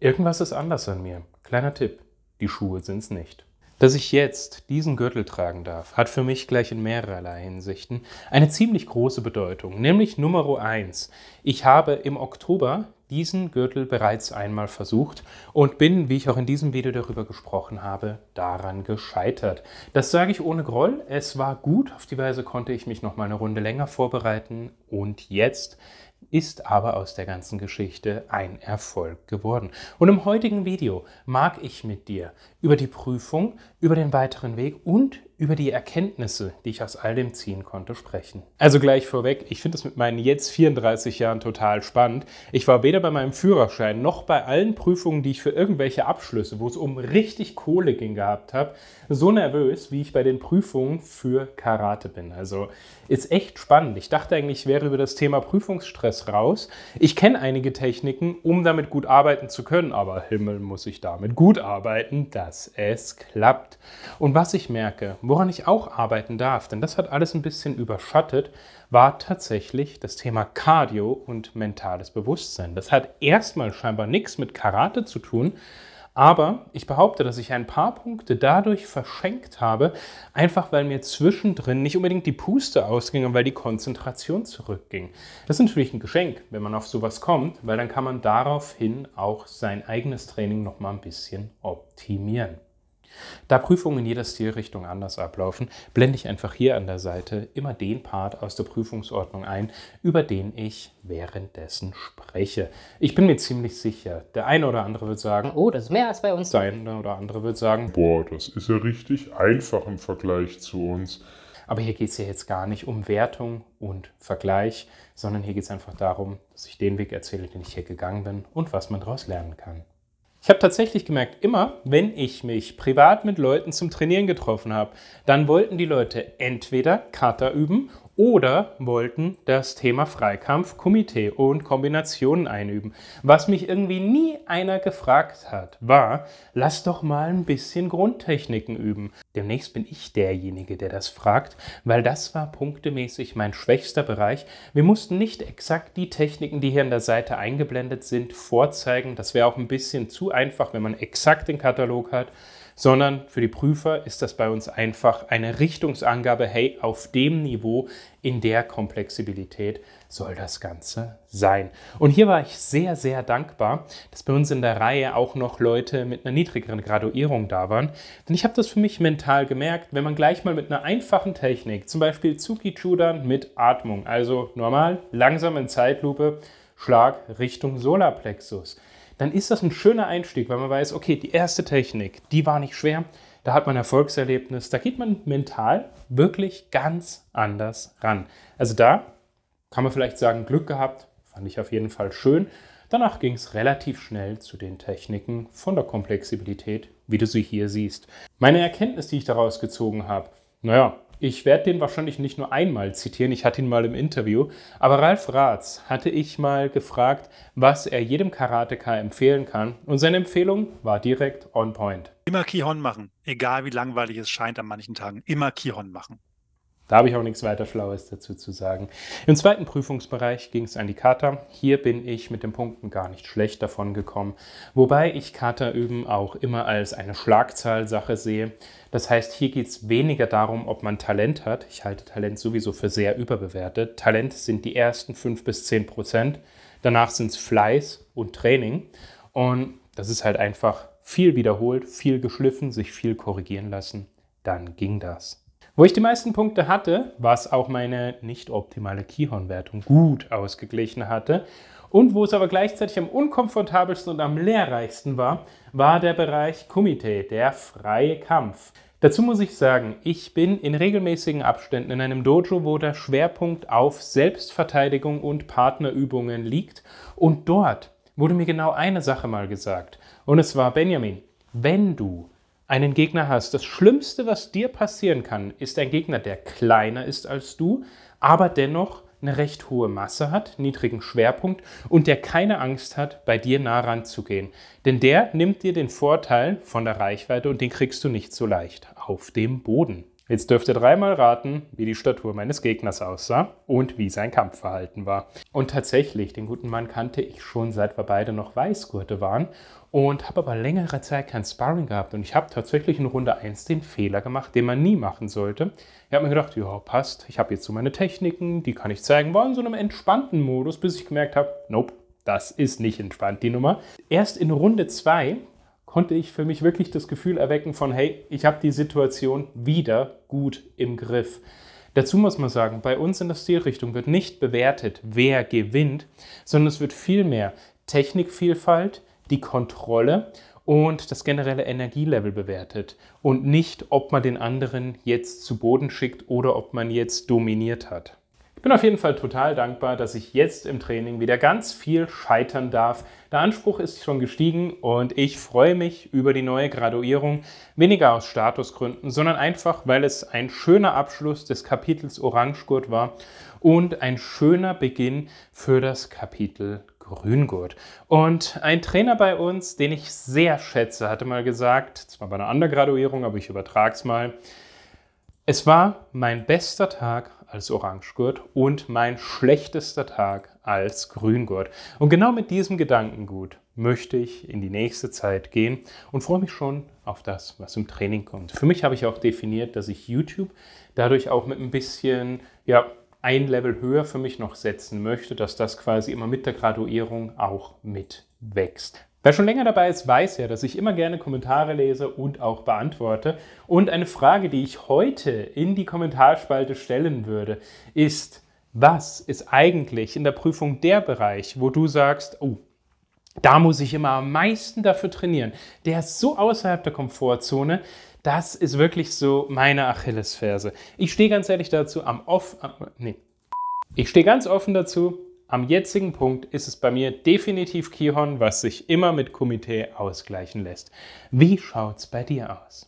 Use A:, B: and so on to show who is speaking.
A: Irgendwas ist anders an mir. Kleiner Tipp, die Schuhe sind's nicht. Dass ich jetzt diesen Gürtel tragen darf, hat für mich gleich in mehrererlei Hinsichten eine ziemlich große Bedeutung, nämlich Nummer eins: Ich habe im Oktober diesen Gürtel bereits einmal versucht und bin, wie ich auch in diesem Video darüber gesprochen habe, daran gescheitert. Das sage ich ohne Groll, es war gut, auf die Weise konnte ich mich noch mal eine Runde länger vorbereiten und jetzt ist aber aus der ganzen Geschichte ein Erfolg geworden. Und im heutigen Video mag ich mit dir über die Prüfung, über den weiteren Weg und über die Erkenntnisse, die ich aus all dem ziehen konnte, sprechen. Also gleich vorweg, ich finde es mit meinen jetzt 34 Jahren total spannend. Ich war weder bei meinem Führerschein noch bei allen Prüfungen, die ich für irgendwelche Abschlüsse, wo es um richtig Kohle ging, gehabt habe, so nervös, wie ich bei den Prüfungen für Karate bin. Also ist echt spannend. Ich dachte eigentlich, ich wäre über das Thema Prüfungsstress raus. Ich kenne einige Techniken, um damit gut arbeiten zu können, aber Himmel muss ich damit gut arbeiten, dass es klappt. Und was ich merke, Woran ich auch arbeiten darf, denn das hat alles ein bisschen überschattet, war tatsächlich das Thema Cardio und mentales Bewusstsein. Das hat erstmal scheinbar nichts mit Karate zu tun, aber ich behaupte, dass ich ein paar Punkte dadurch verschenkt habe, einfach weil mir zwischendrin nicht unbedingt die Puste ausging, und weil die Konzentration zurückging. Das ist natürlich ein Geschenk, wenn man auf sowas kommt, weil dann kann man daraufhin auch sein eigenes Training noch mal ein bisschen optimieren. Da Prüfungen in jeder Stilrichtung anders ablaufen, blende ich einfach hier an der Seite immer den Part aus der Prüfungsordnung ein, über den ich währenddessen spreche. Ich bin mir ziemlich sicher, der eine oder andere wird sagen, oh, das ist mehr als bei uns. Der eine oder andere wird sagen, boah, das ist ja richtig einfach im Vergleich zu uns. Aber hier geht es ja jetzt gar nicht um Wertung und Vergleich, sondern hier geht es einfach darum, dass ich den Weg erzähle, den ich hier gegangen bin und was man daraus lernen kann. Ich habe tatsächlich gemerkt, immer wenn ich mich privat mit Leuten zum Trainieren getroffen habe, dann wollten die Leute entweder Kata üben oder wollten das Thema Freikampf, Komitee und Kombinationen einüben. Was mich irgendwie nie einer gefragt hat, war, lass doch mal ein bisschen Grundtechniken üben. Demnächst bin ich derjenige, der das fragt, weil das war punktemäßig mein schwächster Bereich. Wir mussten nicht exakt die Techniken, die hier an der Seite eingeblendet sind, vorzeigen. Das wäre auch ein bisschen zu einfach, wenn man exakt den Katalog hat sondern für die Prüfer ist das bei uns einfach eine Richtungsangabe, hey, auf dem Niveau, in der Komplexibilität soll das Ganze sein. Und hier war ich sehr, sehr dankbar, dass bei uns in der Reihe auch noch Leute mit einer niedrigeren Graduierung da waren. Denn ich habe das für mich mental gemerkt, wenn man gleich mal mit einer einfachen Technik, zum Beispiel Zuki-Judern mit Atmung, also normal, langsam in Zeitlupe, Schlag Richtung Solarplexus dann ist das ein schöner Einstieg, weil man weiß, okay, die erste Technik, die war nicht schwer, da hat man Erfolgserlebnis, da geht man mental wirklich ganz anders ran. Also da kann man vielleicht sagen, Glück gehabt, fand ich auf jeden Fall schön. Danach ging es relativ schnell zu den Techniken von der Komplexibilität, wie du sie hier siehst. Meine Erkenntnis, die ich daraus gezogen habe, naja, ich werde den wahrscheinlich nicht nur einmal zitieren, ich hatte ihn mal im Interview, aber Ralf Ratz hatte ich mal gefragt, was er jedem Karateka empfehlen kann und seine Empfehlung war direkt on point. Immer Kihon machen, egal wie langweilig es scheint an manchen Tagen, immer Kihon machen. Da habe ich auch nichts weiter Schlaues dazu zu sagen. Im zweiten Prüfungsbereich ging es an die Kata. Hier bin ich mit den Punkten gar nicht schlecht davon gekommen, wobei ich Kata üben auch immer als eine Schlagzahlsache sehe. Das heißt, hier geht es weniger darum, ob man Talent hat. Ich halte Talent sowieso für sehr überbewertet. Talent sind die ersten 5 bis 10 Prozent. Danach sind es Fleiß und Training. Und das ist halt einfach viel wiederholt, viel geschliffen, sich viel korrigieren lassen. Dann ging das. Wo ich die meisten Punkte hatte, was auch meine nicht optimale Keyhorn-Wertung gut ausgeglichen hatte, und wo es aber gleichzeitig am unkomfortabelsten und am lehrreichsten war, war der Bereich Komitee, der freie Kampf. Dazu muss ich sagen, ich bin in regelmäßigen Abständen in einem Dojo, wo der Schwerpunkt auf Selbstverteidigung und Partnerübungen liegt. Und dort wurde mir genau eine Sache mal gesagt. Und es war, Benjamin, wenn du einen Gegner hast. Das Schlimmste, was dir passieren kann, ist ein Gegner, der kleiner ist als du, aber dennoch eine recht hohe Masse hat, niedrigen Schwerpunkt und der keine Angst hat, bei dir nah ranzugehen. Denn der nimmt dir den Vorteil von der Reichweite und den kriegst du nicht so leicht auf dem Boden. Jetzt dürft ihr dreimal raten, wie die Statur meines Gegners aussah und wie sein Kampfverhalten war. Und tatsächlich, den guten Mann kannte ich schon seit wir beide noch Weißgurte waren und habe aber längere Zeit kein Sparring gehabt. Und ich habe tatsächlich in Runde 1 den Fehler gemacht, den man nie machen sollte. Ich habe mir gedacht, ja, passt, ich habe jetzt so meine Techniken, die kann ich zeigen. War in so einem entspannten Modus, bis ich gemerkt habe, nope, das ist nicht entspannt, die Nummer. Erst in Runde 2 konnte ich für mich wirklich das Gefühl erwecken von, hey, ich habe die Situation wieder gut im Griff. Dazu muss man sagen, bei uns in der Stilrichtung wird nicht bewertet, wer gewinnt, sondern es wird vielmehr Technikvielfalt, die Kontrolle und das generelle Energielevel bewertet und nicht, ob man den anderen jetzt zu Boden schickt oder ob man jetzt dominiert hat. Ich bin auf jeden Fall total dankbar, dass ich jetzt im Training wieder ganz viel scheitern darf. Der Anspruch ist schon gestiegen und ich freue mich über die neue Graduierung, weniger aus Statusgründen, sondern einfach, weil es ein schöner Abschluss des Kapitels Orangegurt war und ein schöner Beginn für das Kapitel Grüngurt. Und ein Trainer bei uns, den ich sehr schätze, hatte mal gesagt, zwar bei einer anderen Graduierung, aber ich übertrage es mal, es war mein bester Tag als Orangegurt und mein schlechtester Tag als Grüngurt. Und genau mit diesem Gedankengut möchte ich in die nächste Zeit gehen und freue mich schon auf das, was im Training kommt. Für mich habe ich auch definiert, dass ich YouTube dadurch auch mit ein bisschen, ja, ein Level höher für mich noch setzen möchte, dass das quasi immer mit der Graduierung auch mit wächst. Wer schon länger dabei ist, weiß ja, dass ich immer gerne Kommentare lese und auch beantworte. Und eine Frage, die ich heute in die Kommentarspalte stellen würde, ist, was ist eigentlich in der Prüfung der Bereich, wo du sagst, oh, da muss ich immer am meisten dafür trainieren. Der ist so außerhalb der Komfortzone, das ist wirklich so meine Achillesferse. Ich stehe ganz ehrlich dazu am off, nee, ich stehe ganz offen dazu, am jetzigen Punkt ist es bei mir definitiv Kihon, was sich immer mit Komitee ausgleichen lässt. Wie schaut's bei dir aus?